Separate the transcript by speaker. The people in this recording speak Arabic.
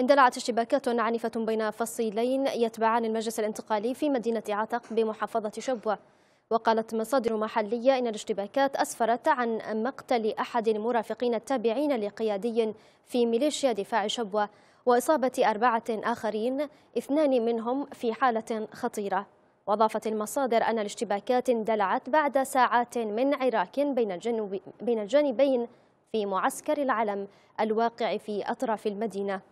Speaker 1: اندلعت اشتباكات عنيفة بين فصيلين يتبعان المجلس الانتقالي في مدينة عتق بمحافظة شبوة وقالت مصادر محلية إن الاشتباكات أسفرت عن مقتل أحد المرافقين التابعين لقيادي في ميليشيا دفاع شبوة وإصابة أربعة آخرين اثنان منهم في حالة خطيرة وأضافت المصادر أن الاشتباكات اندلعت بعد ساعات من عراك بين, الجنوب بين الجانبين في معسكر العلم الواقع في أطراف المدينة